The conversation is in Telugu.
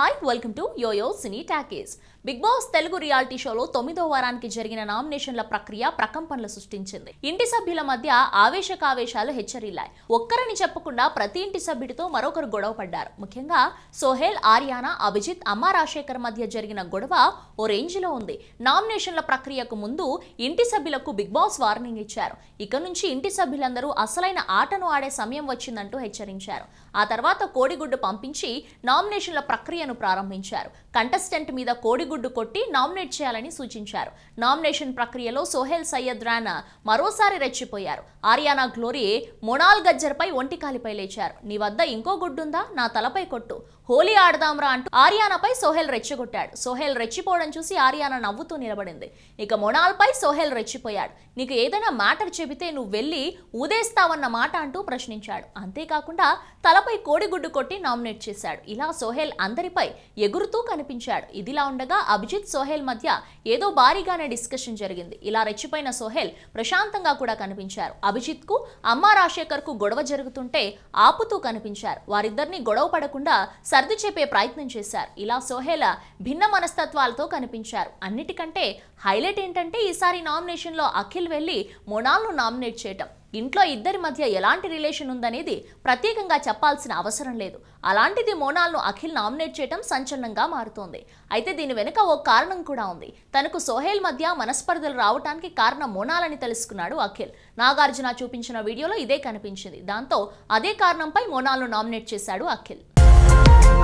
Hi, welcome to YoYo Cine Takis. Bigg Boss Telugu reality షోలో తొమ్మిదో వారానికి జరిగిన నామినేషన్ల ప్రక్రియ ప్రకంపనలు సృష్టించింది ఇంటి సభ్యుల మధ్య ఆవేశకావేశాలు హెచ్చరిల్లాయి ఒక్కరని చెప్పకుండా ప్రతి ఇంటి సభ్యుడితో మరొకరు గొడవ పడ్డారు ముఖ్యంగా సోహెల్ ఆర్యానా అభిజిత్ అమ్మ రాజశేఖర్ మధ్య జరిగిన గొడవ ఓ రేంజ్ లో ఉంది నామినేషన్ల ప్రక్రియకు ముందు ఇంటి సభ్యులకు బిగ్ బాస్ వార్నింగ్ ఇచ్చారు ఇక నుంచి ఇంటి సభ్యులందరూ అసలైన ఆటను ఆడే సమయం వచ్చిందంటూ హెచ్చరించారు ఆ తర్వాత కోడిగుడ్డు పంపించి నామినేషన్ల ప్రక్రియను ప్రారంభించారు కంటెస్టెంట్ మీద కోడిగుడ్డు బోర్డు కొట్టి నామినేట్ చేయాలని సూచించారు నామినేషన్ ప్రక్రియలో సోహెల్ సయ్యద్ రానా మరోసారి రెచ్చిపోయారు ఆర్యానా గ్లోరీ మొనాల్ గజ్జర్పై కాలిపై లేచారు నీ వద్ద ఇంకో గుడ్డుందా నా తలపై కొట్టు హోలీ ఆడదాంరా అంటూ ఆర్యానాపై సోహెల్ రెచ్చగొట్టాడు సోహెల్ రెచ్చిపోవడం చూసి ఆర్యానా నవ్వుతూ నిలబడింది ఇక మొనాల్పై సోహెల్ రెచ్చిపోయాడు నీకు ఏదైనా మ్యాటర్ చెబితే నువ్వు వెళ్ళి ఊదేస్తావన్న మాట అంటూ ప్రశ్నించాడు అంతేకాకుండా తలపై కోడిగుడ్డు కొట్టి నామినేట్ చేశాడు ఇలా సోహెల్ అందరిపై ఎగురుతూ కనిపించాడు ఇదిలా ఉండగా అభిజిత్ సోహెల్ మధ్య ఏదో భారీగానే డిస్కషన్ జరిగింది ఇలా రెచ్చిపోయిన సోహెల్ ప్రశాంతంగా కూడా కనిపించారు అభిజిత్ కు అమ్మ రాజశేఖర్ కు గొడవ జరుగుతుంటే ఆపుతూ కనిపించారు వారిద్దరిని గొడవ పడకుండా సర్ది చెప్పే ప్రయత్నం చేశారు ఇలా సోహేల భిన్న మనస్తత్వాలతో కనిపించారు అన్నిటికంటే హైలైట్ ఏంటంటే ఈసారి నామినేషన్లో అఖిల్ వెళ్ళి మొనాల్ను నామినేట్ చేయటం ఇంట్లో ఇద్దరి మధ్య ఎలాంటి రిలేషన్ ఉందనేది ప్రత్యేకంగా చెప్పాల్సిన అవసరం లేదు అలాంటిది మోనాల్ను అఖిల్ నామినేట్ చేయటం సంచలనంగా మారుతోంది అయితే దీని వెనుక ఓ కారణం కూడా ఉంది తనకు సోహేల్ మధ్య మనస్పర్ధలు రావటానికి కారణం మోనాలని తెలుసుకున్నాడు అఖిల్ నాగార్జున చూపించిన వీడియోలో ఇదే కనిపించింది దాంతో అదే కారణంపై మోనాల్ను నామినేట్ చేశాడు అఖిల్ Thank you.